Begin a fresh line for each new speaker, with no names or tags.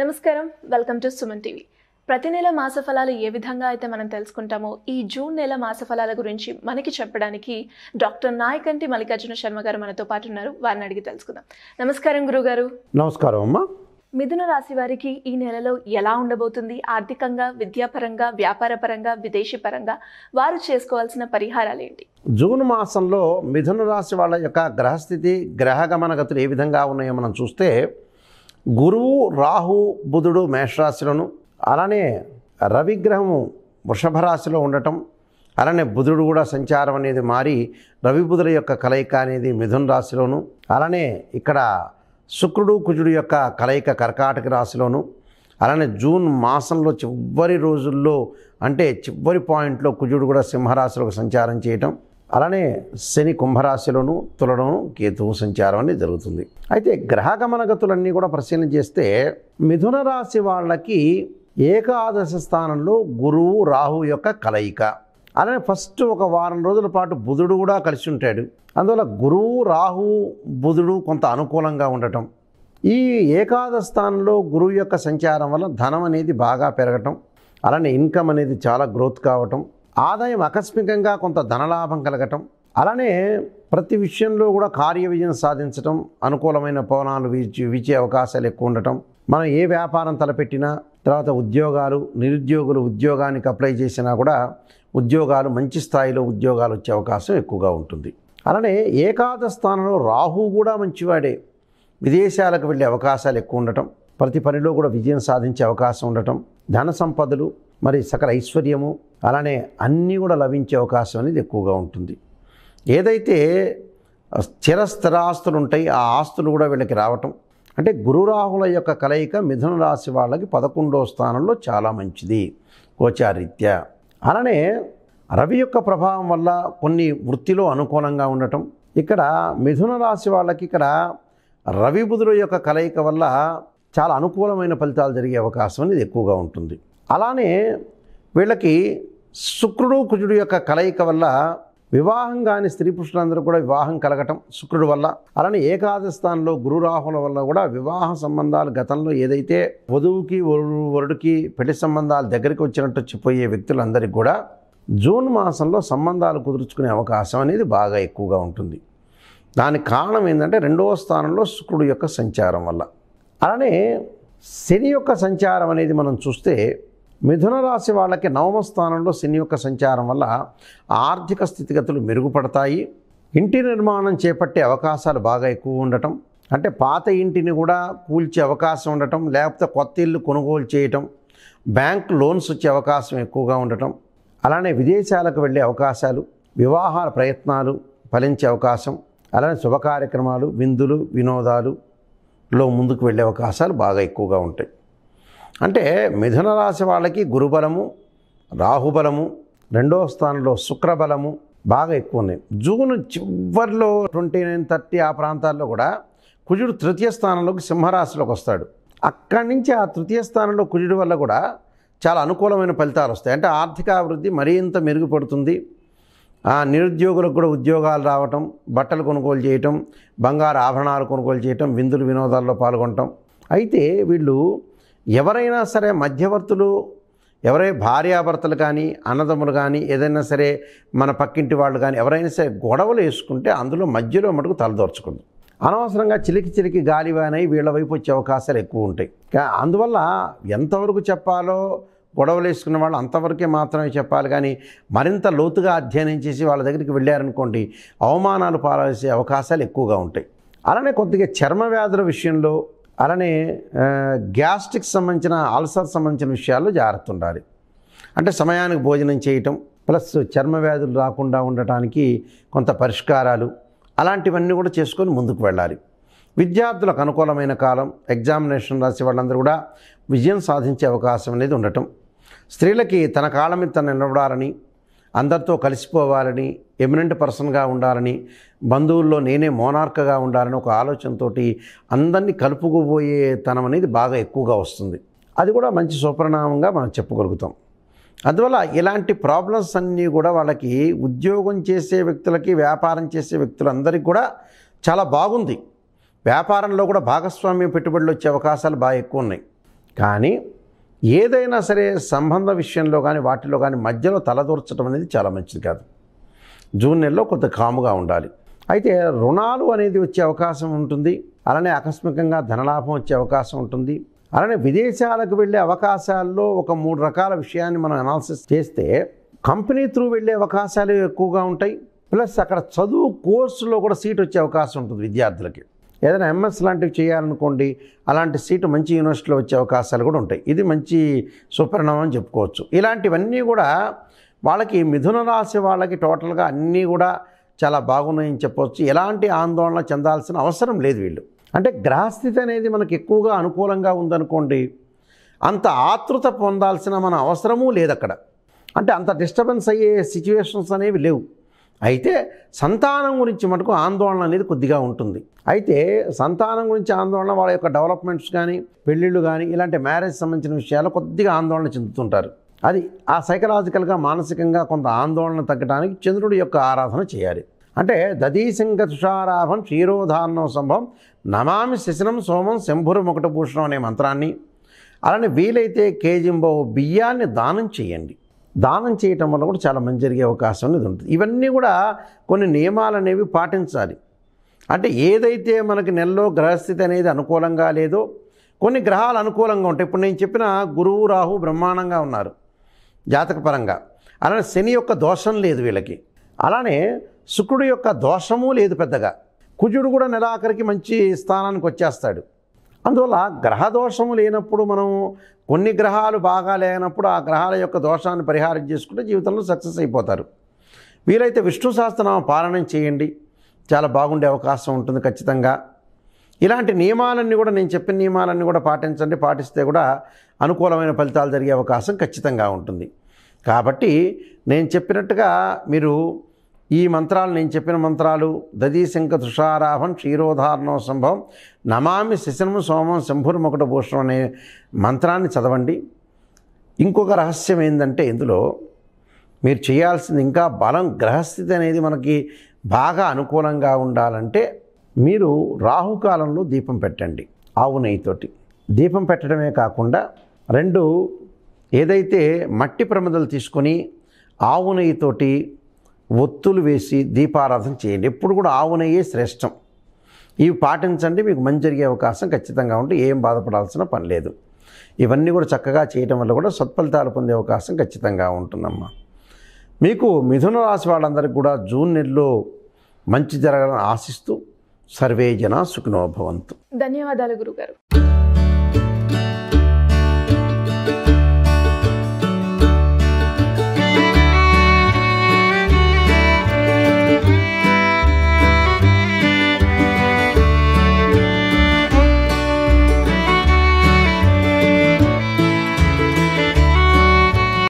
నమస్కారం welcome to Suman TV ప్రతి నెల మాస ఫలాలు ఏ విధంగా అయితే మనం తెలుసుకుంటామో ఈ జూన్ నెల మాస ఫలాల గురించి మనకి చెప్పడానికి డాక్టర్ నాయకంటి మల్లికార్జున శర్మ గారు మనతో పాటు ఉన్నారు వారిని అడిగి తెలుసుకుందాం నమస్కారం గురుగారు నమస్కారం అమ్మా మిథున రాశి వారికి ఈ నెలలో ఎలా ఉండబోతుంది ఆర్థికంగా విద్యాపరంగా వ్యాపారపరంగా విదేశీ పరంగా వారు చేసుకోవాల్సిన పరిహారాలు ఏంటి జూన్ మాసంలో మిథున రాశి వాళ్ళ యొక్క గ్రహస్థితి గ్రహగమన గతులు ఏ విధంగా ఉన్నాయో మనం చూస్తే గురువు రాహు బుధుడు మేషరాశిలోను అలానే రవిగ్రహము వృషభ రాశిలో ఉండటం అలానే బుధుడు కూడా సంచారం అనేది మారి రవిబుధుల యొక్క కలయిక అనేది మిథున్ రాశిలోను అలానే ఇక్కడ శుక్రుడు కుజుడు యొక్క కలయిక కర్కాటక రాశిలోను అలానే జూన్ మాసంలో చివరి రోజుల్లో అంటే చివరి పాయింట్లో కుజుడు కూడా సింహరాశిలో సంచారం చేయటం అలానే శని కుంభరాశిలోను తులలోను కేతువు సంచారం అనేది జరుగుతుంది అయితే గ్రహగమన గతులన్నీ కూడా పరిశీలన చేస్తే మిథున రాశి వాళ్ళకి ఏకాదశ స్థానంలో గురువు రాహు యొక్క కలయిక అలానే ఫస్ట్ ఒక వారం రోజుల పాటు బుధుడు కూడా కలిసి ఉంటాడు అందువల్ల గురువు రాహు బుధుడు కొంత అనుకూలంగా ఉండటం ఈ ఏకాదశ స్థానంలో గురువు యొక్క సంచారం వల్ల ధనం అనేది బాగా పెరగటం అలానే ఇన్కమ్ అనేది చాలా గ్రోత్ కావటం ఆదాయం ఆకస్మికంగా కొంత ధనలాభం కలగటం అలానే ప్రతి విషయంలో కూడా కార్య విజయం సాధించటం అనుకూలమైన పవనాలు వీచి వీచే అవకాశాలు ఎక్కువ ఉండటం మనం ఏ వ్యాపారం తలపెట్టినా తర్వాత ఉద్యోగాలు నిరుద్యోగులు ఉద్యోగానికి అప్లై చేసినా కూడా ఉద్యోగాలు మంచి స్థాయిలో ఉద్యోగాలు వచ్చే అవకాశం ఎక్కువగా ఉంటుంది అలానే ఏకాద స్థానంలో రాహు కూడా మంచివాడే విదేశాలకు వెళ్ళే అవకాశాలు ఎక్కువ ఉండటం ప్రతి పనిలో కూడా విజయం సాధించే అవకాశం ఉండటం ధన సంపదలు మరి సకల ఐశ్వర్యము అలానే అన్నీ కూడా లభించే అవకాశం అనేది ఎక్కువగా ఉంటుంది ఏదైతే స్థిర స్థిరాస్తులు ఉంటాయి ఆ ఆస్తులు కూడా వీళ్ళకి రావటం అంటే గురురాహుల యొక్క కలయిక మిథున రాశి వాళ్ళకి పదకొండో స్థానంలో చాలా మంచిది గోచారీత్యా అలానే రవి యొక్క ప్రభావం వల్ల కొన్ని వృత్తిలో అనుకూలంగా ఉండటం ఇక్కడ మిథున రాశి వాళ్ళకి ఇక్కడ రవి బుధుల యొక్క కలయిక వల్ల చాలా అనుకూలమైన ఫలితాలు జరిగే అవకాశం అనేది ఎక్కువగా ఉంటుంది అలానే వీళ్ళకి శుక్రుడు కుజుడు యొక్క కలయిక వల్ల వివాహం కాని స్త్రీ పురుషులందరూ కూడా వివాహం కలగటం శుక్రుడు వల్ల అలానే ఏకాదశ స్థానంలో గురురాహుల వల్ల కూడా వివాహ సంబంధాలు గతంలో ఏదైతే వధువుకి వరుడికి పెళ్లి సంబంధాలు దగ్గరికి వచ్చినట్టు చెప్పిపోయే వ్యక్తులందరికీ కూడా జూన్ మాసంలో సంబంధాలు కుదుర్చుకునే అవకాశం అనేది బాగా ఎక్కువగా ఉంటుంది దానికి కారణం ఏంటంటే రెండవ స్థానంలో శుక్రుడు యొక్క సంచారం వల్ల అలానే శని యొక్క సంచారం అనేది మనం చూస్తే మిథున రాశి వాళ్ళకి నవమ స్థానంలో శని యొక్క సంచారం వల్ల ఆర్థిక స్థితిగతులు మెరుగుపడతాయి ఇంటి నిర్మాణం చేపట్టే అవకాశాలు బాగా ఎక్కువ ఉండటం అంటే పాత ఇంటిని కూడా కూల్చే అవకాశం ఉండటం లేకపోతే కొత్త ఇల్లు కొనుగోలు చేయటం బ్యాంక్ లోన్స్ వచ్చే అవకాశం ఎక్కువగా ఉండటం అలానే విదేశాలకు వెళ్ళే అవకాశాలు వివాహాల ప్రయత్నాలు ఫలించే అవకాశం అలానే శుభ కార్యక్రమాలు విందులు వినోదాలు లో ముందుకు వెళ్ళే అవకాశాలు బాగా ఎక్కువగా ఉంటాయి అంటే మిథున రాశి వాళ్ళకి గురుబలము రాహుబలము రెండవ స్థానంలో శుక్రబలము బాగా ఎక్కువ ఉన్నాయి జూన్ చివరిలో ట్వంటీ నైన్ థర్టీ ఆ ప్రాంతాల్లో కూడా కుజుడు తృతీయ స్థానంలోకి సింహరాశిలోకి వస్తాడు అక్కడి నుంచి ఆ తృతీయ స్థానంలో కుజుడు వల్ల కూడా చాలా అనుకూలమైన ఫలితాలు వస్తాయి అంటే ఆర్థికాభివృద్ధి మరింత మెరుగుపడుతుంది ఆ నిరుద్యోగులకు కూడా ఉద్యోగాలు రావటం బట్టలు కొనుగోలు చేయటం బంగారు ఆభరణాలు కొనుగోలు చేయటం విందులు వినోదాల్లో పాల్గొనటం అయితే వీళ్ళు ఎవరైనా సరే మధ్యవర్తులు ఎవరై భార్యాభర్తలు కానీ అన్నదమ్ములు కానీ ఏదైనా సరే మన పక్కింటి వాళ్ళు కానీ ఎవరైనా సరే గొడవలు వేసుకుంటే అందులో మధ్యలో మటుకు తలదోర్చుకుంది అనవసరంగా చిలికి చిలికి గాలివానై వీళ్ళ వైపు వచ్చే అవకాశాలు ఎక్కువ ఉంటాయి అందువల్ల ఎంతవరకు చెప్పాలో గొడవలు వేసుకున్న వాళ్ళు అంతవరకే మాత్రమే చెప్పాలి కానీ మరింత లోతుగా అధ్యయనం చేసి వాళ్ళ దగ్గరికి వెళ్ళారనుకోండి అవమానాలు పాల్సే అవకాశాలు ఎక్కువగా ఉంటాయి అలానే కొద్దిగా చర్మ వ్యాధుల విషయంలో అలానే గ్యాస్ట్రిక్ సంబంధించిన అల్సర్ సంబంధించిన విషయాల్లో జాగ్రత్త ఉండాలి అంటే సమయానికి భోజనం చేయటం ప్లస్ చర్మ వ్యాధులు రాకుండా ఉండటానికి కొంత పరిష్కారాలు అలాంటివన్నీ కూడా చేసుకొని ముందుకు వెళ్ళాలి విద్యార్థులకు అనుకూలమైన కాలం ఎగ్జామినేషన్ రాసే వాళ్ళందరూ కూడా విజయం సాధించే అవకాశం అనేది ఉండటం స్త్రీలకి తన కాలం మీద తను నిలబడాలని అందరితో కలిసిపోవాలని ఎమినెంట్ పర్సన్గా ఉండాలని బంధువుల్లో నేనే మోనార్కగా ఉండాలని ఒక ఆలోచనతోటి అందరినీ కలుపుకుపోయే తనం అనేది బాగా ఎక్కువగా వస్తుంది అది కూడా మంచి సుపరిణామంగా మనం చెప్పగలుగుతాం అందువల్ల ఇలాంటి ప్రాబ్లమ్స్ అన్నీ కూడా వాళ్ళకి ఉద్యోగం చేసే వ్యక్తులకి వ్యాపారం చేసే వ్యక్తులందరికీ కూడా చాలా బాగుంది వ్యాపారంలో కూడా భాగస్వామ్యం పెట్టుబడులు వచ్చే అవకాశాలు బాగా ఎక్కువ ఉన్నాయి కానీ ఏదైనా సరే సంబంధ విషయంలో కానీ వాటిలో కానీ మధ్యలో తలదూర్చడం అనేది చాలా మంచిది కాదు జూన్ నెలలో కొంత కాముగా ఉండాలి అయితే రుణాలు అనేది వచ్చే అవకాశం ఉంటుంది అలానే ఆకస్మికంగా ధనలాభం వచ్చే అవకాశం ఉంటుంది అలానే విదేశాలకు వెళ్ళే అవకాశాల్లో ఒక మూడు రకాల విషయాన్ని మనం అనాలిసిస్ చేస్తే కంపెనీ త్రూ వెళ్ళే అవకాశాలు ఎక్కువగా ఉంటాయి ప్లస్ అక్కడ చదువు కోర్సులో కూడా సీట్ వచ్చే అవకాశం ఉంటుంది విద్యార్థులకి ఏదైనా ఎంఎస్ లాంటివి చేయాలనుకోండి అలాంటి సీటు మంచి యూనివర్సిటీలో వచ్చే అవకాశాలు కూడా ఉంటాయి ఇది మంచి సుపరిణామం అని చెప్పుకోవచ్చు ఇలాంటివన్నీ కూడా వాళ్ళకి మిథున రాశి వాళ్ళకి టోటల్గా అన్నీ కూడా చాలా బాగున్నాయని చెప్పవచ్చు ఎలాంటి ఆందోళన చెందాల్సిన అవసరం లేదు వీళ్ళు అంటే గ్రహస్థితి అనేది మనకు ఎక్కువగా అనుకూలంగా ఉందనుకోండి అంత ఆతృత పొందాల్సిన మన అవసరమూ లేదు అక్కడ అంటే అంత డిస్టర్బెన్స్ అయ్యే సిచ్యువేషన్స్ అనేవి లేవు అయితే సంతానం గురించి మటుకు ఆందోళన అనేది కొద్దిగా ఉంటుంది అయితే సంతానం గురించి ఆందోళన వాళ్ళ యొక్క డెవలప్మెంట్స్ కానీ పెళ్ళిళ్ళు కానీ ఇలాంటి మ్యారేజ్ సంబంధించిన విషయాలు కొద్దిగా ఆందోళన చెందుతుంటారు అది ఆ సైకలాజికల్గా మానసికంగా కొంత ఆందోళన తగ్గడానికి చంద్రుడి యొక్క ఆరాధన చేయాలి అంటే దదీసింగ తుషారాభం క్షీరోధారణం సంభవం నమామి శశనం సోమం శంభురు భూషణం అనే మంత్రాన్ని అలానే వీలైతే కేజింబో బియ్యాన్ని దానం చేయండి దానం చేయటం వల్ల కూడా చాలా మంచి జరిగే అవకాశం అనేది ఉంటుంది ఇవన్నీ కూడా కొన్ని నియమాలు అనేవి పాటించాలి అంటే ఏదైతే మనకి నెలలో గ్రహస్థితి అనేది అనుకూలంగా లేదో కొన్ని గ్రహాలు అనుకూలంగా ఉంటాయి ఇప్పుడు నేను చెప్పిన గురువు రాహు బ్రహ్మాండంగా ఉన్నారు జాతకపరంగా అలానే శని యొక్క దోషం లేదు వీళ్ళకి అలానే శుక్రుడు యొక్క దోషము లేదు పెద్దగా కుజుడు కూడా నెలాఖరికి మంచి స్థానానికి వచ్చేస్తాడు అందువల్ల గ్రహదోషము లేనప్పుడు మనం కొన్ని గ్రహాలు బాగా లేనప్పుడు ఆ గ్రహాల యొక్క దోషాన్ని పరిహారం చేసుకుంటే జీవితంలో సక్సెస్ అయిపోతారు వీలైతే విష్ణు శాస్త్రనామ పాలనం చేయండి చాలా బాగుండే అవకాశం ఉంటుంది ఖచ్చితంగా ఇలాంటి నియమాలన్నీ కూడా నేను చెప్పిన నియమాలన్నీ కూడా పాటించండి పాటిస్తే కూడా అనుకూలమైన ఫలితాలు జరిగే అవకాశం ఖచ్చితంగా ఉంటుంది కాబట్టి నేను చెప్పినట్టుగా మీరు ఈ మంత్రాలు నేను చెప్పిన మంత్రాలు దదీశంక తుషారాభం క్షీరోధారణం సంభవం నమామి శశనం సోమం శంభుర్మకుట భూషణం అనే మంత్రాన్ని చదవండి ఇంకొక రహస్యం ఏంటంటే ఇందులో మీరు చేయాల్సింది ఇంకా బలం గ్రహస్థితి అనేది మనకి బాగా అనుకూలంగా ఉండాలంటే మీరు రాహుకాలంలో దీపం పెట్టండి ఆవు నెయ్యితోటి దీపం పెట్టడమే కాకుండా రెండు ఏదైతే మట్టి ప్రమదలు తీసుకొని ఆవు నెయ్యితోటి ఒత్తులు వేసి దీపారాధన చేయండి ఎప్పుడు కూడా ఆవునయ్యే శ్రేష్టం ఇవి పాటించండి మీకు మంచి జరిగే అవకాశం ఖచ్చితంగా ఉంటే ఏం బాధపడాల్సిన పని లేదు ఇవన్నీ కూడా చక్కగా చేయటం వల్ల కూడా సత్ఫలితాలు పొందే అవకాశం ఖచ్చితంగా ఉంటుందమ్మా మీకు మిథున రాశి వాళ్ళందరికీ కూడా జూన్ నెలలో మంచి జరగాలని ఆశిస్తూ సర్వే జన సుఖినోభవంతు ధన్యవాదాలు గురుగారు